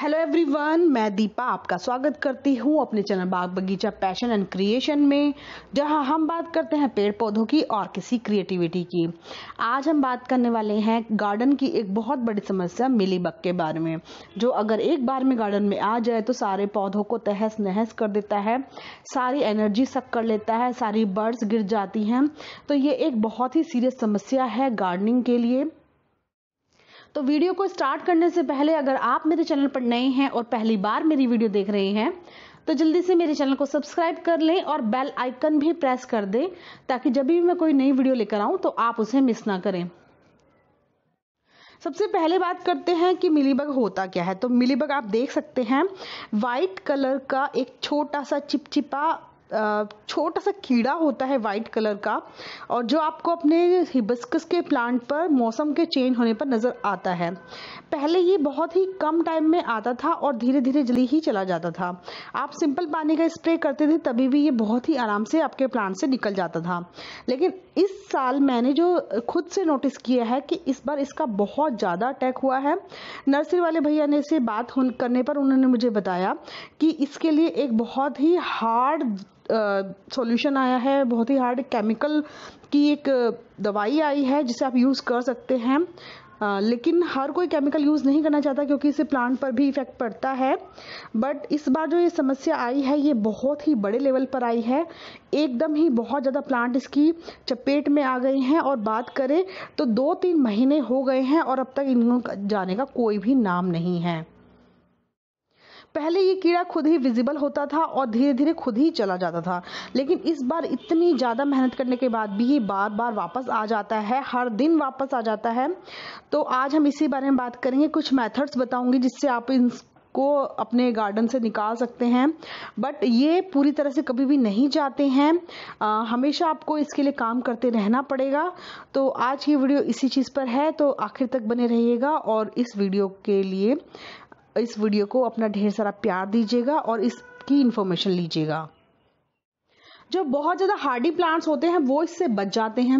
hello everyone मैं दीपा आपका स्वागत करती हूँ अपने चैनल बाग बगीचा पैशन एंड क्रिएशन में जहाँ हम बात करते हैं पेड़ पौधों की और किसी क्रिएटिविटी की आज हम बात करने वाले हैं गार्डन की एक बहुत बड़ी समस्या मिली बग के बारे में जो अगर एक बार में गार्डन में आ जाए तो सारे पौधों को तहस नहस कर देता है सारी एनर्जी सक कर लेता है सारी बर्ड्स गिर जाती हैं तो ये एक बहुत ही सीरियस समस्या है गार्डनिंग के लिए तो वीडियो को स्टार्ट करने से पहले अगर आप मेरे चैनल पर नए हैं और पहली बार मेरी वीडियो देख रहे हैं तो जल्दी से मेरे चैनल को सब्सक्राइब कर लें और बेल आइकन भी प्रेस कर दें ताकि जब भी मैं कोई नई वीडियो लेकर आऊं तो आप उसे मिस ना करें सबसे पहले बात करते हैं कि मिलीबग होता क्या है तो मिलीबग आप देख सकते हैं वाइट कलर का एक छोटा सा चिपचिपा छोटा सा कीड़ा होता है वाइट कलर का और जो आपको अपने हिबिस्कस के प्लांट पर मौसम के चेंज होने पर नज़र आता है पहले ये बहुत ही कम टाइम में आता था और धीरे धीरे जल्दी ही चला जाता था आप सिंपल पानी का स्प्रे करते थे तभी भी ये बहुत ही आराम से आपके प्लांट से निकल जाता था लेकिन इस साल मैंने जो खुद से नोटिस किया है कि इस बार इसका बहुत ज़्यादा अटैक हुआ है नर्सरी वाले भैया ने से बात करने पर उन्होंने मुझे बताया कि इसके लिए एक बहुत ही हार्ड सॉल्यूशन आया है बहुत ही हार्ड केमिकल की एक दवाई आई है जिसे आप यूज़ कर सकते हैं आ, लेकिन हर कोई केमिकल यूज़ नहीं करना चाहता क्योंकि इससे प्लांट पर भी इफ़ेक्ट पड़ता है बट इस बार जो ये समस्या आई है ये बहुत ही बड़े लेवल पर आई है एकदम ही बहुत ज़्यादा प्लांट इसकी चपेट में आ गए हैं और बात करें तो दो तीन महीने हो गए हैं और अब तक इन जाने का कोई भी नाम नहीं है पहले ये कीड़ा खुद ही विजिबल होता था और धीरे धीरे खुद ही चला जाता था लेकिन इस बार इतनी ज़्यादा मेहनत करने के बाद भी ये बार बार वापस आ जाता है हर दिन वापस आ जाता है तो आज हम इसी बारे में बात करेंगे कुछ मैथड्स बताऊंगी जिससे आप इन को अपने गार्डन से निकाल सकते हैं बट ये पूरी तरह से कभी भी नहीं जाते हैं आ, हमेशा आपको इसके लिए काम करते रहना पड़ेगा तो आज की वीडियो इसी चीज़ पर है तो आखिर तक बने रहिएगा और इस वीडियो के लिए इस वीडियो को अपना ढेर सारा प्यार दीजिएगा और इसकी इन्फॉर्मेशन लीजिएगा जो बहुत ज़्यादा हार्डी प्लांट्स होते हैं वो इससे बच जाते हैं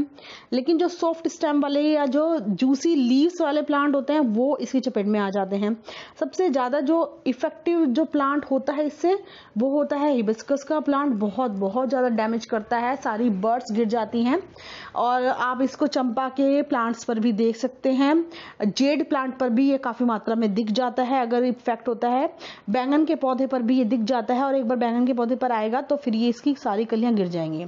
लेकिन जो सॉफ्ट स्टेम वाले या जो जूसी लीव्स वाले प्लांट होते हैं वो इसकी चपेट में आ जाते हैं सबसे ज़्यादा जो इफेक्टिव जो प्लांट होता है इससे वो होता है हिबिस्कस का प्लांट बहुत बहुत ज़्यादा डैमेज करता है सारी बर्ड्स गिर जाती हैं और आप इसको चंपा के प्लांट्स पर भी देख सकते हैं जेड प्लांट पर भी ये काफ़ी मात्रा में दिख जाता है अगर इफेक्ट होता है बैंगन के पौधे पर भी ये दिख जाता है और एक बार बैंगन के पौधे पर आएगा तो फिर ये इसकी सारी कलियां गिर जाएंगी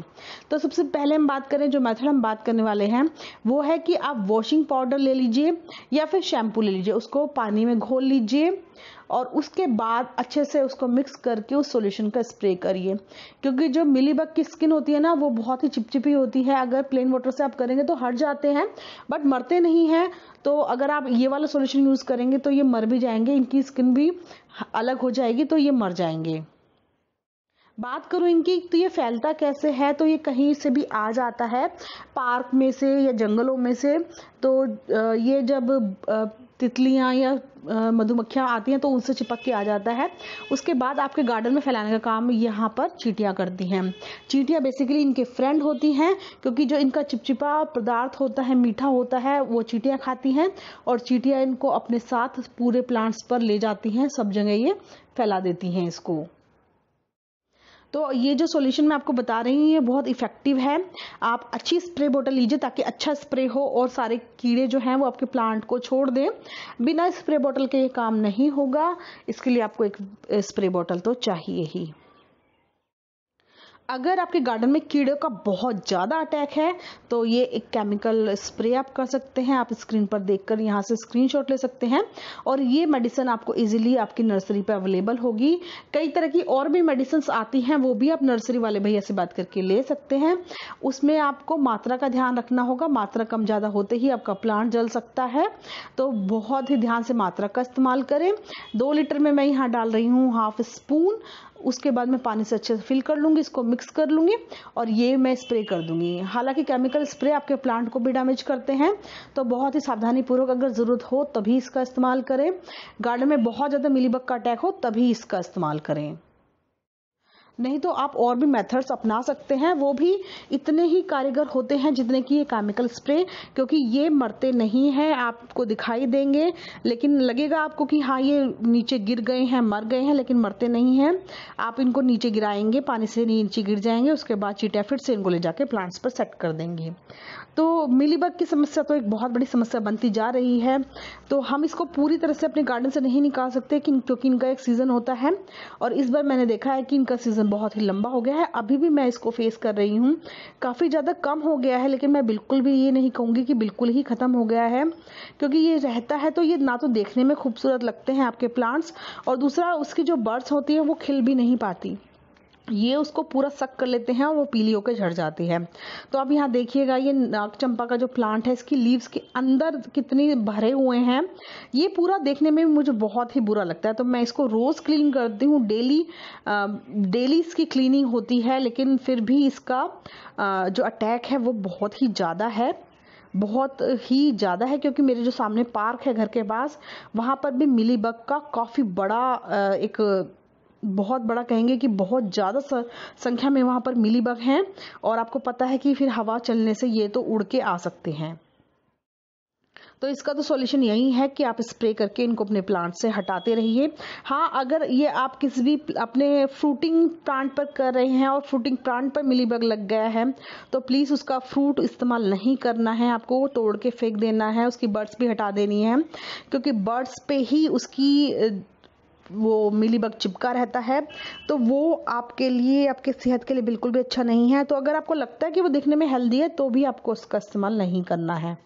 तो सबसे पहले हम बात करें जो मेथड हम बात करने वाले हैं वो है कि आप वॉशिंग पाउडर ले लीजिए या फिर शैम्पू ले लीजिए उसको पानी में घोल लीजिए और उसके बाद अच्छे से उसको मिक्स करके उस सॉल्यूशन का स्प्रे करिए क्योंकि जो मिलीबग की स्किन होती है ना वो बहुत ही चिपचिपी होती है अगर प्लेन वाटर से आप करेंगे तो हट जाते हैं बट मरते नहीं हैं तो अगर आप ये वाला सॉल्यूशन यूज़ करेंगे तो ये मर भी जाएंगे इनकी स्किन भी अलग हो जाएगी तो ये मर जाएंगे बात करूं इनकी तो ये फैलता कैसे है तो ये कहीं से भी आ जाता है पार्क में से या जंगलों में से तो ये जब तितलियाँ या मधुमक्खियाँ आती हैं तो उनसे चिपक के आ जाता है उसके बाद आपके गार्डन में फैलाने का काम यहाँ पर चीटियाँ करती हैं चीटियाँ बेसिकली इनके फ्रेंड होती हैं क्योंकि जो इनका चिपचिपा पदार्थ होता है मीठा होता है वो चीटियाँ खाती हैं और चीटियाँ इनको अपने साथ पूरे प्लांट्स पर ले जाती हैं सब जगह ये फैला देती हैं इसको तो ये जो सॉल्यूशन मैं आपको बता रही हूँ ये बहुत इफेक्टिव है आप अच्छी स्प्रे बोतल लीजिए ताकि अच्छा स्प्रे हो और सारे कीड़े जो हैं वो आपके प्लांट को छोड़ दें बिना स्प्रे बोतल के ये काम नहीं होगा इसके लिए आपको एक स्प्रे बोतल तो चाहिए ही अगर आपके गार्डन में कीड़ों का बहुत ज़्यादा अटैक है तो ये एक केमिकल स्प्रे आप कर सकते हैं आप स्क्रीन पर देखकर यहाँ से स्क्रीन ले सकते हैं और ये मेडिसिन आपको इजीली आपकी नर्सरी पर अवेलेबल होगी कई तरह की और भी मेडिसिन आती हैं वो भी आप नर्सरी वाले भैया से बात करके ले सकते हैं उसमें आपको मात्रा का ध्यान रखना होगा मात्रा कम ज़्यादा होते ही आपका प्लांट जल सकता है तो बहुत ही ध्यान से मात्रा का इस्तेमाल करें दो लीटर में मैं यहाँ डाल रही हूँ हाफ स्पून उसके बाद मैं पानी से अच्छे से फिल कर लूँगी इसको मिक्स कर लूँगी और ये मैं स्प्रे कर दूँगी हालांकि केमिकल स्प्रे आपके प्लांट को भी डैमेज करते हैं तो बहुत ही सावधानीपूर्वक अगर ज़रूरत हो तभी इसका इस्तेमाल करें गार्डन में बहुत ज़्यादा मिलीबग का अटैक हो तभी इसका इस्तेमाल करें नहीं तो आप और भी मेथड्स अपना सकते हैं वो भी इतने ही कारीगर होते हैं जितने कि ये केमिकल स्प्रे क्योंकि ये मरते नहीं हैं आपको दिखाई देंगे लेकिन लगेगा आपको कि हाँ ये नीचे गिर गए हैं मर गए हैं लेकिन मरते नहीं हैं आप इनको नीचे गिराएंगे पानी से नीचे गिर जाएंगे उसके बाद चीटा फिर से इनको ले जाके प्लांट्स पर सेट कर देंगे तो मिलीबग की समस्या तो एक बहुत बड़ी समस्या बनती जा रही है तो हम इसको पूरी तरह से अपने गार्डन से नहीं निकाल सकते क्योंकि इनका एक सीज़न होता है और इस बार मैंने देखा है कि इनका सीज़न बहुत ही लंबा हो गया है अभी भी मैं इसको फेस कर रही हूँ काफ़ी ज़्यादा कम हो गया है लेकिन मैं बिल्कुल भी ये नहीं कहूँगी कि बिल्कुल ही ख़त्म हो गया है क्योंकि ये रहता है तो ये ना तो देखने में खूबसूरत लगते हैं आपके प्लांट्स और दूसरा उसकी जो बर्ड्स होती हैं वो खिल भी नहीं पाती ये उसको पूरा सक कर लेते हैं और वो पीली होकर झड़ जाती है तो अब यहाँ देखिएगा ये नाग चंपा का जो प्लांट है इसकी लीव्स के अंदर कितनी भरे हुए हैं ये पूरा देखने में भी मुझे बहुत ही बुरा लगता है तो मैं इसको रोज़ क्लीन करती हूँ डेली डेली इसकी क्लीनिंग होती है लेकिन फिर भी इसका आ, जो अटैक है वो बहुत ही ज़्यादा है बहुत ही ज़्यादा है क्योंकि मेरे जो सामने पार्क है घर के पास वहाँ पर भी मिली का काफ़ी बड़ा एक बहुत बड़ा कहेंगे कि बहुत ज़्यादा संख्या में वहाँ पर मिली बग हैं और आपको पता है कि फिर हवा चलने से ये तो उड़ के आ सकते हैं तो इसका तो सॉल्यूशन यही है कि आप स्प्रे करके इनको अपने प्लांट से हटाते रहिए हाँ अगर ये आप किसी भी अपने फ्रूटिंग प्लांट पर कर रहे हैं और फ्रूटिंग प्लांट पर मिलीबग लग गया है तो प्लीज़ उसका फ्रूट इस्तेमाल नहीं करना है आपको तोड़ के फेंक देना है उसकी बर्ड्स भी हटा देनी है क्योंकि बर्ड्स पे ही उसकी वो मिली बग चिपका रहता है तो वो आपके लिए आपके सेहत के लिए बिल्कुल भी अच्छा नहीं है तो अगर आपको लगता है कि वो दिखने में हेल्दी है तो भी आपको उसका इस्तेमाल नहीं करना है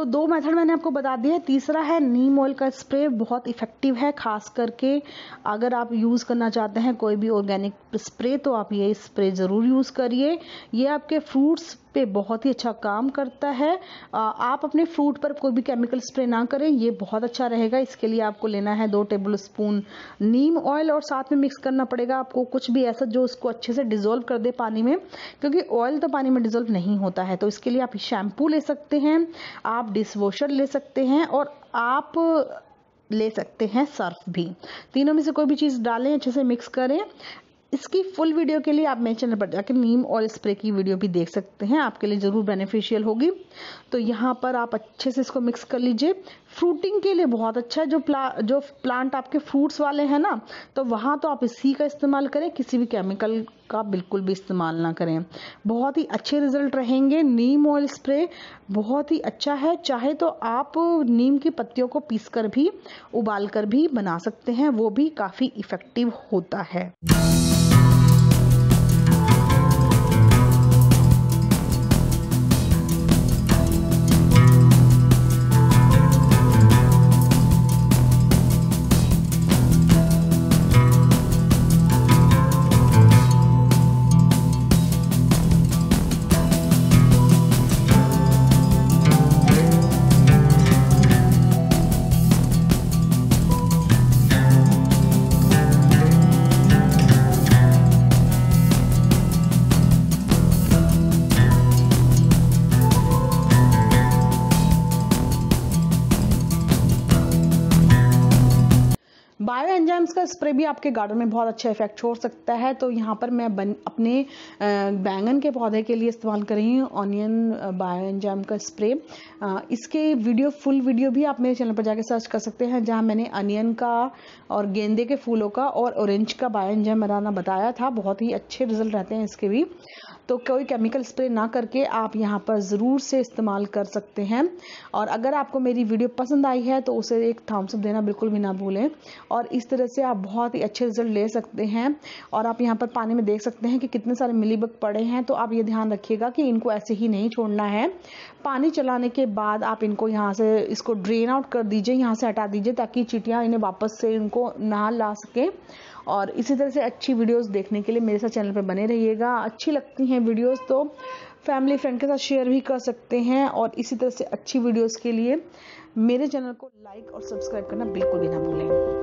तो दो मेथड मैंने आपको बता दिया है तीसरा है नीम ऑयल का स्प्रे बहुत इफेक्टिव है खास करके अगर आप यूज़ करना चाहते हैं कोई भी ऑर्गेनिक स्प्रे तो आप ये स्प्रे ज़रूर यूज़ करिए ये आपके फ्रूट्स पे बहुत ही अच्छा काम करता है आप अपने फ्रूट पर कोई भी केमिकल स्प्रे ना करें ये बहुत अच्छा रहेगा इसके लिए आपको लेना है दो टेबल स्पून नीम ऑयल और साथ में मिक्स करना पड़ेगा आपको कुछ भी ऐसा जो उसको अच्छे से डिजोल्व कर दे पानी में क्योंकि ऑयल तो पानी में डिजोल्व नहीं होता है तो इसके लिए आप शैम्पू ले सकते हैं आप डिश ले सकते हैं और आप ले सकते हैं सर्फ भी तीनों में से कोई भी चीज़ डालें अच्छे से मिक्स करें इसकी फुल वीडियो के लिए आप मेरे चैनल पर जाकर नीम और स्प्रे की वीडियो भी देख सकते हैं आपके लिए ज़रूर बेनिफिशियल होगी तो यहाँ पर आप अच्छे से इसको मिक्स कर लीजिए फ्रूटिंग के लिए बहुत अच्छा है जो प्ला जो प्लांट आपके फ्रूट्स वाले हैं ना तो वहाँ तो आप इसी का इस्तेमाल करें किसी भी केमिकल का बिल्कुल भी इस्तेमाल ना करें बहुत ही अच्छे रिजल्ट रहेंगे नीम ऑयल स्प्रे बहुत ही अच्छा है चाहे तो आप नीम की पत्तियों को पीस कर भी उबाल कर भी बना सकते हैं वो भी काफ़ी इफ़ेक्टिव होता है का स्प्रे भी आपके गार्डन में बहुत अच्छा इफेक्ट छोड़ सकता है तो यहाँ पर मैं बन अपने बैंगन के पौधे के लिए इस्तेमाल कर रही हूँ ऑनियन बायोन जैम का स्प्रे इसके वीडियो फुल वीडियो भी आप मेरे चैनल पर जाकर सर्च कर सकते हैं जहाँ मैंने अनियन का और गेंदे के फूलों का और ऑरेंज का बायो जैम बनाना बताया था बहुत ही अच्छे रिजल्ट रहते हैं इसके भी तो कोई केमिकल स्प्रे ना करके आप यहाँ पर ज़रूर से इस्तेमाल कर सकते हैं और अगर आपको मेरी वीडियो पसंद आई है तो उसे एक थाम्स अप देना बिल्कुल भी ना भूलें और इस तरह से आप बहुत ही अच्छे रिजल्ट ले सकते हैं और आप यहाँ पर पानी में देख सकते हैं कि कितने सारे मिलीबग पड़े हैं तो आप ये ध्यान रखिएगा कि इनको ऐसे ही नहीं छोड़ना है पानी चलाने के बाद आप इनको यहाँ से इसको ड्रेन आउट कर दीजिए यहाँ से हटा दीजिए ताकि चिटियाँ इन्हें वापस से इनको ना ला सकें और इसी तरह से अच्छी वीडियोस देखने के लिए मेरे साथ चैनल पर बने रहिएगा अच्छी लगती हैं वीडियोस तो फैमिली फ्रेंड के साथ शेयर भी कर सकते हैं और इसी तरह से अच्छी वीडियोस के लिए मेरे चैनल को लाइक और सब्सक्राइब करना बिल्कुल भी ना भूलें